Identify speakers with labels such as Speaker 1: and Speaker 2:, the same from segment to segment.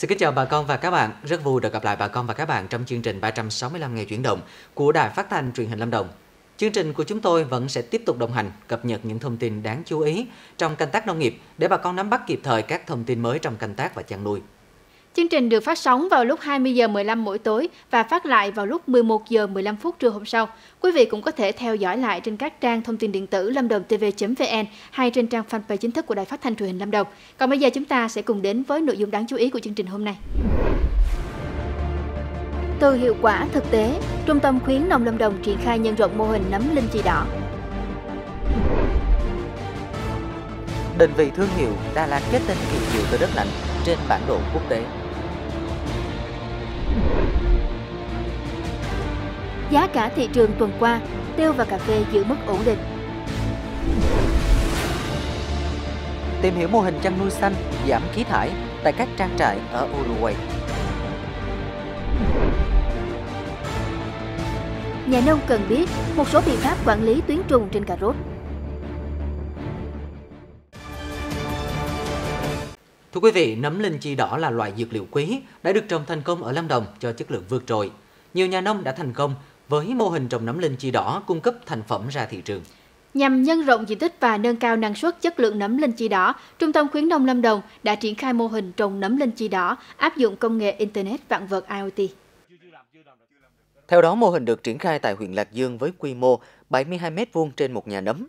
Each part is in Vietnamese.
Speaker 1: Xin kính chào bà con và các bạn. Rất vui được gặp lại bà con và các bạn trong chương trình 365 ngày chuyển động của Đài Phát thanh Truyền hình Lâm Đồng. Chương trình của chúng tôi vẫn sẽ tiếp tục đồng hành cập nhật những thông tin đáng chú ý trong canh tác nông nghiệp để bà con nắm bắt kịp thời các thông tin mới trong canh tác và chăn nuôi.
Speaker 2: Chương trình được phát sóng vào lúc 20 giờ 15 mỗi tối và phát lại vào lúc 11 giờ 15 phút trưa hôm sau. Quý vị cũng có thể theo dõi lại trên các trang thông tin điện tử Lâm Đồng tv vn hay trên trang fanpage chính thức của Đài Phát thanh Truyền hình Lâm Đồng. Còn bây giờ chúng ta sẽ cùng đến với nội dung đáng chú ý của chương trình hôm nay. Từ hiệu quả thực tế, Trung tâm khuyến nông Lâm Đồng triển khai nhân rộng mô hình nấm linh chi đỏ.
Speaker 1: Định vị thương hiệu Đà Lạt kết tinh kỳ diệu từ đất lạnh trên bản đồ quốc tế. Giá cả thị trường tuần qua, tiêu và cà phê giữ mức ổn định. Tìm hiểu mô hình chăn nuôi xanh, giảm khí thải tại các trang trại ở Uruguay.
Speaker 2: Nhà nông cần biết một số biện pháp quản lý tuyến trùng trên cà rốt.
Speaker 1: Thưa quý vị, nấm linh chi đỏ là loại dược liệu quý đã được trồng thành công ở Lâm Đồng cho chất lượng vượt trội. Nhiều nhà nông đã thành công với mô hình trồng nấm linh chi đỏ cung cấp thành phẩm ra thị trường.
Speaker 2: Nhằm nhân rộng diện tích và nâng cao năng suất chất lượng nấm linh chi đỏ, Trung tâm khuyến nông Lâm Đồng đã triển khai mô hình trồng nấm linh chi đỏ áp dụng công nghệ Internet vạn vật IoT.
Speaker 1: Theo đó, mô hình được triển khai tại huyện Lạc Dương với quy mô 72 m2 trên một nhà nấm.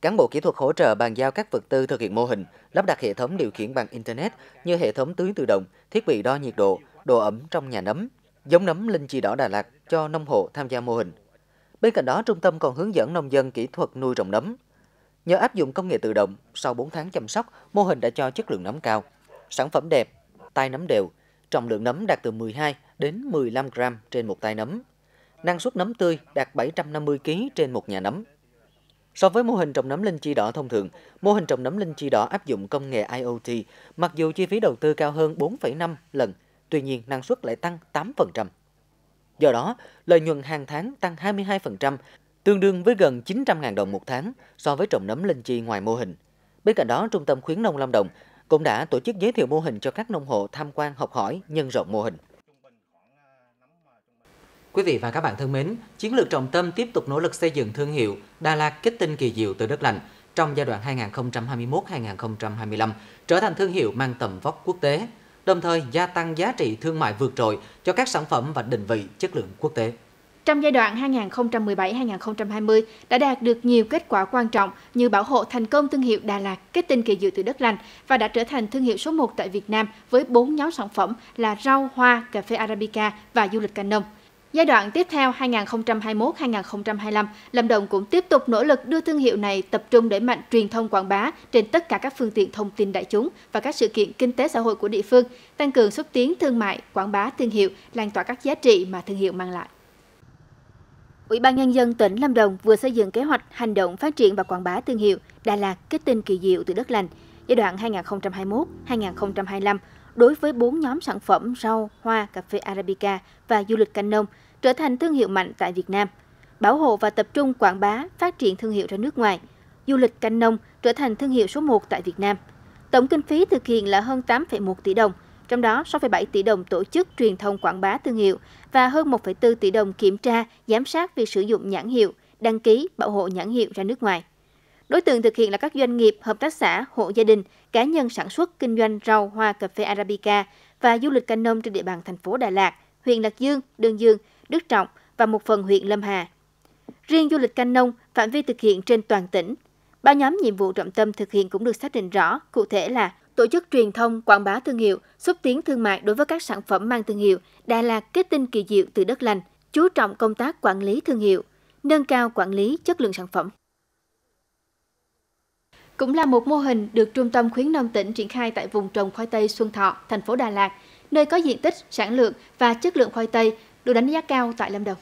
Speaker 1: Cán bộ kỹ thuật hỗ trợ bàn giao các vật tư thực hiện mô hình, lắp đặt hệ thống điều khiển bằng Internet như hệ thống tưới tự động, thiết bị đo nhiệt độ, độ ẩm trong nhà nấm, giống nấm linh chi đỏ Đà Lạt cho nông hộ tham gia mô hình. Bên cạnh đó, trung tâm còn hướng dẫn nông dân kỹ thuật nuôi trồng nấm. Nhờ áp dụng công nghệ tự động, sau 4 tháng chăm sóc, mô hình đã cho chất lượng nấm cao. Sản phẩm đẹp, tai nấm đều, trọng lượng nấm đạt từ 12 đến 15 gram trên một tai nấm. Năng suất nấm tươi đạt 750 kg trên một nhà nấm. So với mô hình trồng nấm linh chi đỏ thông thường, mô hình trồng nấm linh chi đỏ áp dụng công nghệ IoT, mặc dù chi phí đầu tư cao hơn 4,5 lần tuy nhiên năng suất lại tăng 8%. Do đó, lợi nhuận hàng tháng tăng 22%, tương đương với gần 900.000 đồng một tháng so với trồng nấm linh chi ngoài mô hình. Bên cạnh đó, Trung tâm khuyến nông Lâm Đồng cũng đã tổ chức giới thiệu mô hình cho các nông hộ tham quan học hỏi nhân rộng mô hình. Quý vị và các bạn thân mến, chiến lược trọng tâm tiếp tục nỗ lực xây dựng thương hiệu Đà Lạt kết tinh kỳ diệu từ đất lành trong giai đoạn 2021-2025 trở thành thương hiệu mang tầm vóc quốc tế đồng thời gia tăng giá trị thương mại vượt trội cho các sản phẩm và định vị chất lượng quốc tế. Trong giai
Speaker 2: đoạn 2017-2020 đã đạt được nhiều kết quả quan trọng như bảo hộ thành công thương hiệu Đà Lạt kết tinh kỳ diệu từ đất lành và đã trở thành thương hiệu số 1 tại Việt Nam với 4 nhóm sản phẩm là rau, hoa, cà phê Arabica và du lịch canh nông. Giai đoạn tiếp theo 2021-2025, Lâm Đồng cũng tiếp tục nỗ lực đưa thương hiệu này tập trung đẩy mạnh truyền thông quảng bá trên tất cả các phương tiện thông tin đại chúng và các sự kiện kinh tế xã hội của địa phương, tăng cường xúc tiến thương mại, quảng bá thương hiệu, lan tỏa các giá trị mà thương hiệu mang lại. Ủy ban Nhân dân tỉnh Lâm Đồng vừa xây dựng kế hoạch hành động phát triển và quảng bá thương hiệu Đà Lạt kết tinh kỳ diệu từ đất lành giai đoạn 2021-2025 đối với 4 nhóm sản phẩm rau, hoa, cà phê Arabica và du lịch canh nông – trở thành thương hiệu mạnh tại Việt Nam, bảo hộ và tập trung quảng bá, phát triển thương hiệu ra nước ngoài. Du lịch canh nông trở thành thương hiệu số 1 tại Việt Nam. Tổng kinh phí thực hiện là hơn 8,1 tỷ đồng, trong đó 6,7 tỷ đồng tổ chức truyền thông quảng bá thương hiệu và hơn 1,4 tỷ đồng kiểm tra, giám sát việc sử dụng nhãn hiệu, đăng ký, bảo hộ nhãn hiệu ra nước ngoài. Đối tượng thực hiện là các doanh nghiệp, hợp tác xã, hộ gia đình, cá nhân sản xuất kinh doanh rau, hoa, cà phê Arabica và du lịch canh nông trên địa bàn thành phố Đà Lạt, huyện Lạc Dương, Đơn Dương Đức Trọng và một phần huyện Lâm Hà. Riêng du lịch canh nông, phạm vi thực hiện trên toàn tỉnh. Ba nhóm nhiệm vụ trọng tâm thực hiện cũng được xác định rõ, cụ thể là tổ chức truyền thông, quảng bá thương hiệu, xúc tiến thương mại đối với các sản phẩm mang thương hiệu, Đà Lạt kết tinh kỳ diệu từ đất lành, chú trọng công tác quản lý thương hiệu, nâng cao quản lý chất lượng sản phẩm. Cũng là một mô hình được Trung tâm khuyến nông tỉnh triển khai tại vùng trồng khoai tây Xuân Thọ, thành phố Đà Lạt, nơi có diện tích, sản lượng và chất lượng khoai tây được đánh giá cao tại Lâm Đồng.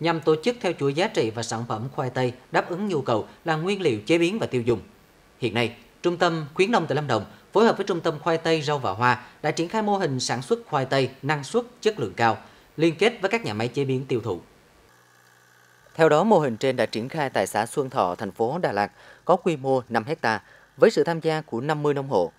Speaker 1: Nhằm tổ chức theo chuỗi giá trị và sản phẩm khoai tây đáp ứng nhu cầu là nguyên liệu chế biến và tiêu dùng. Hiện nay, Trung tâm Khuyến nông tại Lâm Đồng phối hợp với Trung tâm Khoai tây rau và hoa đã triển khai mô hình sản xuất khoai tây năng suất chất lượng cao, liên kết với các nhà máy chế biến tiêu thụ. Theo đó, mô hình trên đã triển khai tại xã Xuân Thọ, thành phố Đà Lạt, có quy mô 5 hecta với sự tham gia của 50 nông hộ.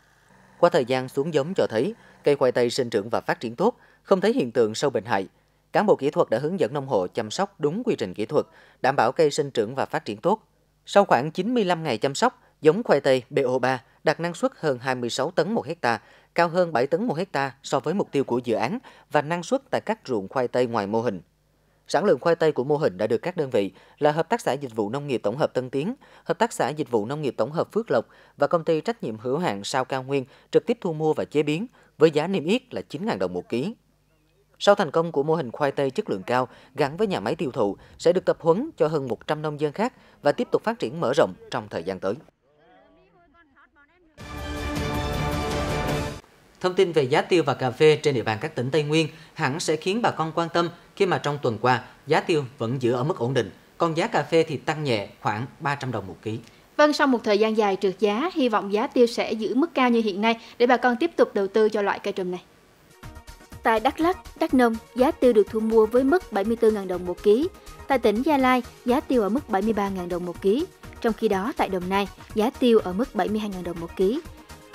Speaker 1: Qua thời gian xuống giống cho thấy, cây khoai tây sinh trưởng và phát triển tốt, không thấy hiện tượng sâu bệnh hại, Cán bộ kỹ thuật đã hướng dẫn nông hộ chăm sóc đúng quy trình kỹ thuật, đảm bảo cây sinh trưởng và phát triển tốt. Sau khoảng 95 ngày chăm sóc, giống khoai tây BO3 đạt năng suất hơn 26 tấn một hecta, cao hơn 7 tấn một hecta so với mục tiêu của dự án và năng suất tại các ruộng khoai tây ngoài mô hình. Sản lượng khoai tây của mô hình đã được các đơn vị là Hợp tác xã Dịch vụ Nông nghiệp Tổng hợp Tân Tiến, Hợp tác xã Dịch vụ Nông nghiệp Tổng hợp Phước Lộc và Công ty Trách nhiệm hữu hạn Sao Cao Nguyên trực tiếp thu mua và chế biến với giá niêm yết là 9.000 đồng một ký. Sau thành công của mô hình khoai tây chất lượng cao gắn với nhà máy tiêu thụ sẽ được tập huấn cho hơn 100 nông dân khác và tiếp tục phát triển mở rộng trong thời gian tới. Thông tin về giá tiêu và cà phê trên địa bàn các tỉnh Tây Nguyên hẳn sẽ khiến bà con quan tâm khi mà trong tuần qua giá tiêu vẫn giữ ở mức ổn định, còn giá cà phê thì tăng nhẹ khoảng 300 đồng một ký.
Speaker 2: Vâng, sau một thời gian dài trượt giá, hy vọng giá tiêu sẽ giữ mức cao như hiện nay để bà con tiếp tục đầu tư cho loại cây trồng này. Tại Đắk Lắk, Đắk Nông, giá tiêu được thu mua với mức 74.000 đồng một ký. Tại tỉnh Gia Lai, giá tiêu ở mức 73.000 đồng một ký. Trong khi đó, tại Đồng Nai, giá tiêu ở mức 72.000 đồng một ký.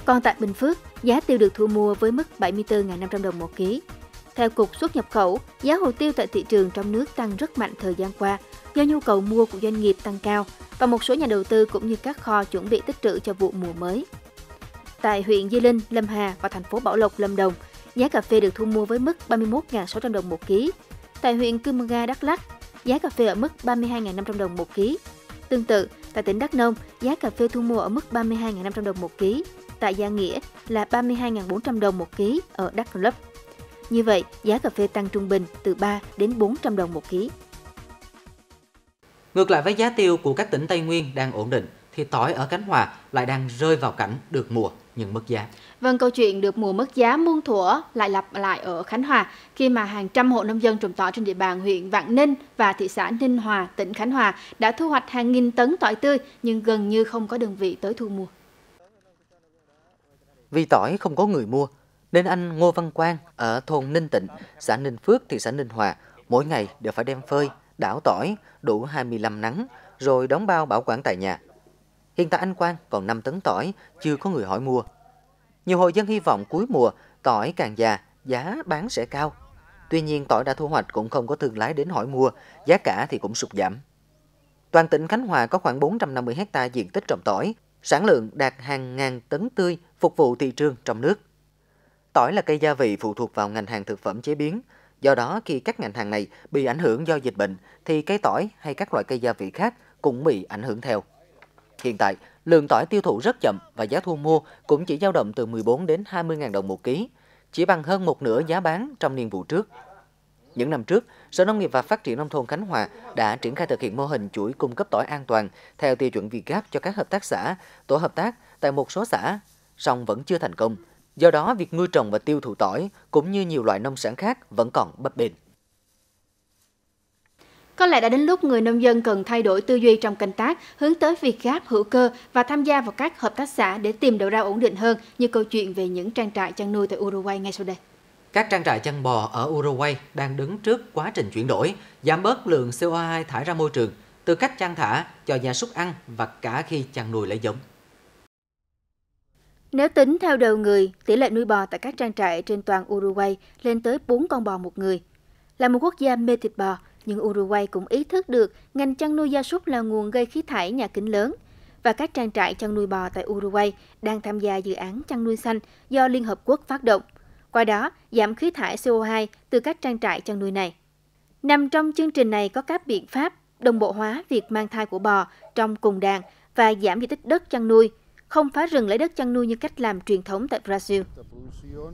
Speaker 2: Còn tại Bình Phước, giá tiêu được thu mua với mức 74.500 đồng một ký. Theo Cục xuất nhập khẩu, giá hồ tiêu tại thị trường trong nước tăng rất mạnh thời gian qua do nhu cầu mua của doanh nghiệp tăng cao và một số nhà đầu tư cũng như các kho chuẩn bị tích trữ cho vụ mùa mới. Tại huyện Di Linh, Lâm Hà và thành phố Bảo Lộc, Lâm Đồng, Giá cà phê được thu mua với mức 31.600 đồng một ký. Tại huyện Cư Mơ Ga, Đắk Lắk, giá cà phê ở mức 32.500 đồng một ký. Tương tự, tại tỉnh Đắk Nông, giá cà phê thu mua ở mức 32.500 đồng một ký. Tại Gia Nghĩa là 32.400 đồng một ký ở Đắk Lắk. Như vậy, giá cà phê tăng trung bình từ 3 đến 400 đồng một ký.
Speaker 1: Ngược lại với giá tiêu của các tỉnh Tây Nguyên đang ổn định, thì tỏi ở Khánh Hòa lại đang rơi vào cảnh được mùa nhưng mất giá.
Speaker 2: Vâng, câu chuyện được mùa mất giá muôn thuở lại lặp lại ở Khánh Hòa khi mà hàng trăm hộ nông dân trồng tỏi trên địa bàn huyện Vạn Ninh và thị xã Ninh Hòa, tỉnh Khánh Hòa đã thu hoạch hàng nghìn tấn tỏi tươi nhưng gần như không có đơn vị tới thu mua.
Speaker 1: Vì tỏi không có người mua, nên anh Ngô Văn Quang ở thôn Ninh Tịnh, xã Ninh Phước, thị xã Ninh Hòa mỗi ngày đều phải đem phơi, đảo tỏi đủ 25 nắng rồi đóng bao bảo quản tại nhà. Hiện tại anh Quang còn 5 tấn tỏi, chưa có người hỏi mua. Nhiều hộ dân hy vọng cuối mùa tỏi càng già, giá bán sẽ cao. Tuy nhiên tỏi đã thu hoạch cũng không có thương lái đến hỏi mua, giá cả thì cũng sụt giảm. Toàn tỉnh Khánh Hòa có khoảng 450 hecta diện tích trồng tỏi, sản lượng đạt hàng ngàn tấn tươi phục vụ thị trường trong nước. Tỏi là cây gia vị phụ thuộc vào ngành hàng thực phẩm chế biến, do đó khi các ngành hàng này bị ảnh hưởng do dịch bệnh thì cây tỏi hay các loại cây gia vị khác cũng bị ảnh hưởng theo hiện tại, lượng tỏi tiêu thụ rất chậm và giá thu mua cũng chỉ dao động từ 14 đến 20.000 đồng một ký, chỉ bằng hơn một nửa giá bán trong niên vụ trước. Những năm trước, Sở Nông nghiệp và Phát triển Nông thôn Khánh Hòa đã triển khai thực hiện mô hình chuỗi cung cấp tỏi an toàn theo tiêu chuẩn Việt Gáp cho các hợp tác xã, tổ hợp tác tại một số xã, song vẫn chưa thành công. Do đó, việc nuôi trồng và tiêu thụ tỏi cũng như nhiều loại nông sản khác vẫn còn bất bền.
Speaker 2: Có lẽ đã đến lúc người nông dân cần thay đổi tư duy trong canh tác, hướng tới việc gáp hữu cơ và tham gia vào các hợp tác xã để tìm đầu ra ổn định hơn như câu chuyện về những trang trại chăn nuôi tại Uruguay ngay sau đây.
Speaker 1: Các trang trại chăn bò ở Uruguay đang đứng trước quá trình chuyển đổi, giảm bớt lượng CO2 thải ra môi trường từ cách chăn thả cho gia súc ăn và cả khi chăn nuôi lấy giống.
Speaker 2: Nếu tính theo đầu người, tỷ lệ nuôi bò tại các trang trại trên toàn Uruguay lên tới 4 con bò một người. Là một quốc gia mê thịt bò, nhưng Uruguay cũng ý thức được ngành chăn nuôi gia súc là nguồn gây khí thải nhà kính lớn và các trang trại chăn nuôi bò tại Uruguay đang tham gia dự án chăn nuôi xanh do Liên Hợp Quốc phát động, qua đó giảm khí thải CO2 từ các trang trại chăn nuôi này. Nằm trong chương trình này có các biện pháp đồng bộ hóa việc mang thai của bò trong cùng đàn và giảm diện tích đất chăn nuôi, không phá rừng lấy đất chăn nuôi như cách làm truyền thống tại Brazil.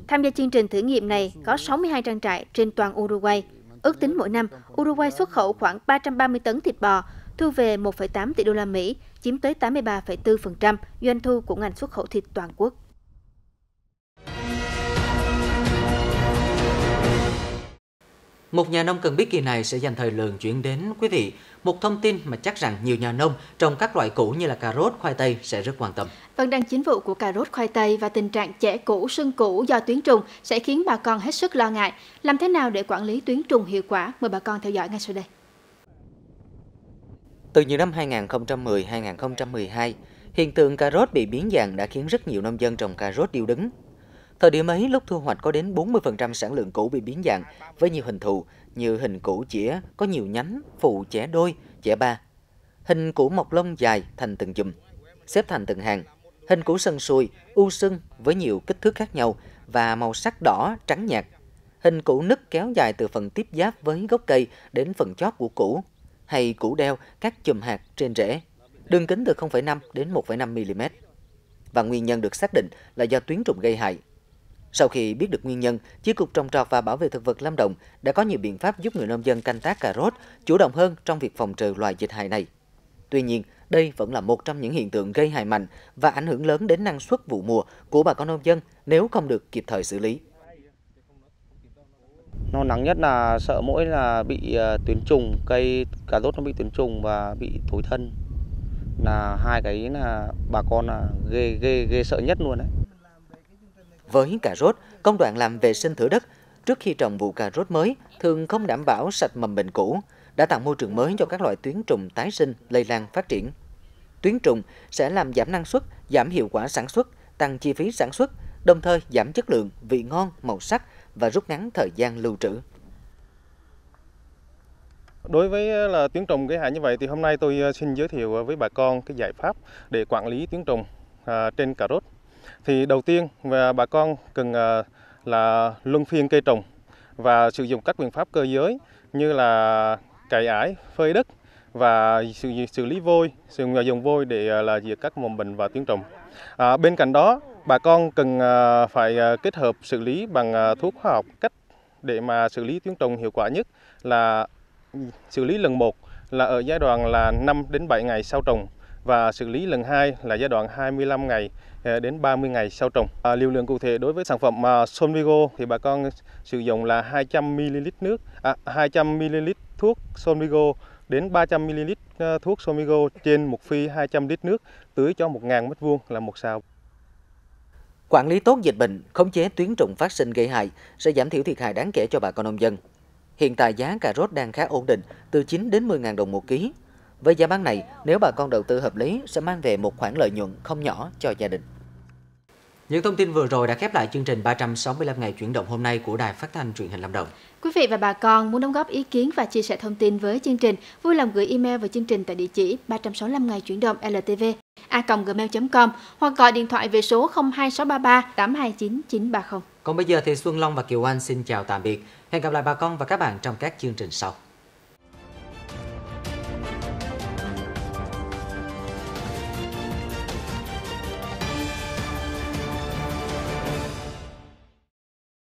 Speaker 2: Tham gia chương trình thử nghiệm này có 62 trang trại trên toàn Uruguay – Ước tính mỗi năm, Uruguay xuất khẩu khoảng 330 tấn thịt bò, thu về 1,8 tỷ đô la Mỹ, chiếm tới 83,4% doanh thu của ngành xuất khẩu thịt toàn quốc.
Speaker 1: Một nhà nông cần biết kỳ này sẽ dành thời lượng chuyển đến quý vị một thông tin mà chắc rằng nhiều nhà nông trồng các loại củ như là cà rốt, khoai tây sẽ rất quan tâm. Vẫn
Speaker 2: vâng, đang chính vụ của cà rốt, khoai tây và tình trạng chẻ củ, sưng củ do tuyến trùng sẽ khiến bà con hết sức lo ngại. Làm thế nào để quản lý tuyến trùng hiệu quả? Mời bà con theo dõi ngay sau đây.
Speaker 1: Từ nhiều năm 2010-2012, hiện tượng cà rốt bị biến dạng đã khiến rất nhiều nông dân trồng cà rốt điêu đứng, Thời điểm ấy, lúc thu hoạch có đến 40% sản lượng củ bị biến dạng với nhiều hình thù như hình củ chĩa có nhiều nhánh, phụ chẻ đôi, chẻ ba. Hình củ mọc lông dài thành từng chùm, xếp thành từng hàng. Hình củ sân sùi, u sưng với nhiều kích thước khác nhau và màu sắc đỏ, trắng nhạt. Hình củ nứt kéo dài từ phần tiếp giáp với gốc cây đến phần chót của củ hay củ đeo các chùm hạt trên rễ. Đường kính từ 0,5 đến 1,5 mm. Và nguyên nhân được xác định là do tuyến trùng gây hại – sau khi biết được nguyên nhân, Chi cục trồng trọt và bảo vệ thực vật Lâm Đồng đã có nhiều biện pháp giúp người nông dân canh tác cà rốt chủ động hơn trong việc phòng trừ loài dịch hại này. Tuy nhiên, đây vẫn là một trong những hiện tượng gây hại mạnh và ảnh hưởng lớn đến năng suất vụ mùa của bà con nông dân nếu không được kịp thời xử lý. Nó nắng nhất là sợ mỗi là bị ờ, tuyến trùng, cây cà rốt nó bị tuyến trùng và bị thối thân. Là hai cái là bà con là ghê ghê ghê sợ nhất luôn đấy. Với cà rốt, công đoạn làm vệ sinh thửa đất trước khi trồng vụ cà rốt mới thường không đảm bảo sạch mầm bệnh cũ, đã tạo môi trường mới cho các loại tuyến trùng tái sinh, lây lan, phát triển. Tuyến trùng sẽ làm giảm năng suất, giảm hiệu quả sản xuất, tăng chi phí sản xuất, đồng thời giảm chất lượng, vị ngon, màu sắc và rút ngắn thời gian lưu trữ. Đối với ờ, là tuyến trùng gây hại như vậy thì hôm nay tôi ờ, xin giới thiệu ờ, với bà con cái giải pháp để quản lý tuyến trùng à, trên cà rốt thì đầu tiên bà con cần à, là luân phiên cây trồng và sử dụng các biện pháp cơ giới như là cày ải, phơi đất và xử, xử lý vôi, sử dụng à, dùng vôi để à, là diệt các mầm bệnh và tuyến trùng. À, bên cạnh đó, bà con cần phải kết hợp xử lý bằng thuốc hóa học cách để mà xử lý tuyến trùng hiệu quả nhất là ừ, xử lý lần một là ở giai đoạn là 5 đến 7 ngày sau trồng và xử lý lần hai là giai đoạn 25 ngày ờ, đến 30 ngày sau trồng. À, liều lượng cụ thể đối với sản phẩm mà Solvigo thì bà con sử dụng là 200 ml nước, à, 200 ml thuốc Solvigo đến 300 ml ờ, thuốc Somigo trên một phi 200 lít nước tưới cho 1.000 m2 là một sào. Quản lý tốt dịch bệnh, khống chế tuyến trùng phát sinh gây hại sẽ giảm thiểu thiệt hại đáng kể cho bà con nông dân. Hiện tại giá cà rốt đang khá ổn định, từ 9 đến 10.000 đồng một ký. Với giá bán này, nếu bà con đầu tư hợp lý sẽ mang về một khoản lợi nhuận không nhỏ cho gia đình. Những thông tin vừa rồi đã khép lại chương trình 365 ngày chuyển động hôm nay của Đài Phát thanh Truyền hình Lâm Đồng.
Speaker 2: Quý vị và bà con muốn đóng góp ý kiến và chia sẻ thông tin với chương trình, vui lòng gửi email về chương trình tại địa chỉ 365 ngày chuyển động ltv a gmail.com hoặc gọi điện thoại về số 02633 829930.
Speaker 1: Còn bây giờ thì Xuân Long và Kiều Anh xin chào tạm biệt. Hẹn gặp lại bà con và các bạn trong các chương trình sau.